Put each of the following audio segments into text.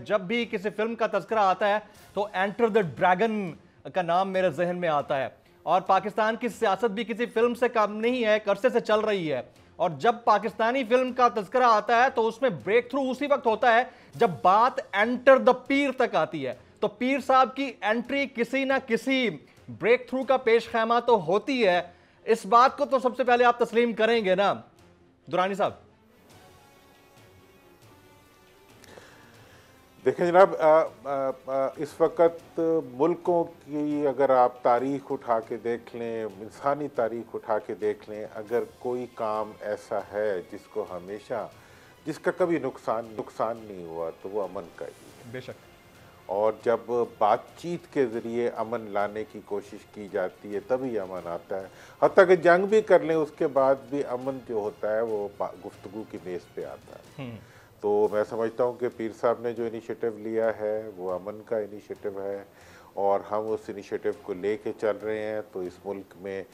जब भी किसी फिल्म का तस्करा आता है तो एंटर द ड्रैगन का नाम मेरे जहन में आता है और पाकिस्तान की सियासत भी किसी फिल्म से कम नहीं है कर्से से चल रही है और जब पाकिस्तानी फिल्म का तस्करा आता है तो उसमें ब्रेक थ्रू उसी वक्त होता है जब बात एंटर द पीर तक आती है तो पीर साहब की एंट्री किसी ना किसी ब्रेक थ्रू का पेश खैमा तो होती है इस बात को तो सबसे पहले आप तस्लीम करेंगे ना दुरानी साहब देखें जनाब इस वक्त मुल्कों की अगर आप तारीख उठा के देख लें इंसानी तारीख उठा के देख लें अगर कोई काम ऐसा है जिसको हमेशा जिसका कभी नुकसान नुकसान नहीं हुआ तो वो अमन का ही है बेशक और जब बातचीत के ज़रिए अमन लाने की कोशिश की जाती है तभी अमन आता है हद कि जंग भी कर लें उसके बाद भी अमन जो होता है वो गुफ्तु की बेस पे आता है तो मैं समझता हूँ कि पीर साहब ने जो इनिशिएटिव लिया है वो अमन का इनिशिएटिव है और हम उस इनिशिएटिव को ले कर चल रहे हैं तो इस मुल्क में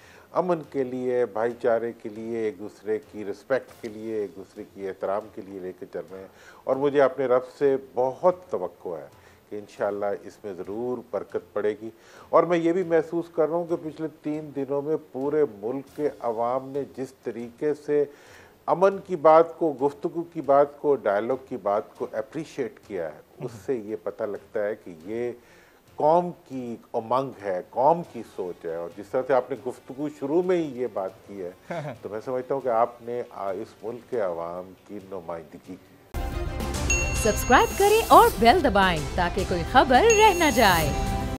अमन के लिए भाईचारे के लिए एक दूसरे की रिस्पेक्ट के लिए एक दूसरे की एहतराम के लिए लेके चल रहे हैं और मुझे अपने रब से बहुत तो है कि इन इसमें ज़रूर बरकत पड़ेगी और मैं ये भी महसूस कर रहा हूँ कि पिछले तीन दिनों में पूरे मुल्क के अवाम ने जिस तरीके से अमन की बात को गुफ्तु की बात को डायलॉग की बात को अप्रिशिएट किया है हम्म। उससे ये पता लगता है कि ये कौम की उमंग है कौम की सोच है और जिस तरह से आपने गुफ्तु शुरू में ही ये बात की है तो मैं समझता हूँ कि आपने इस मुल्क के आवाम की नुमाइंदगी की सब्सक्राइब करें और बेल दबाएं ताकि कोई खबर रह न जाए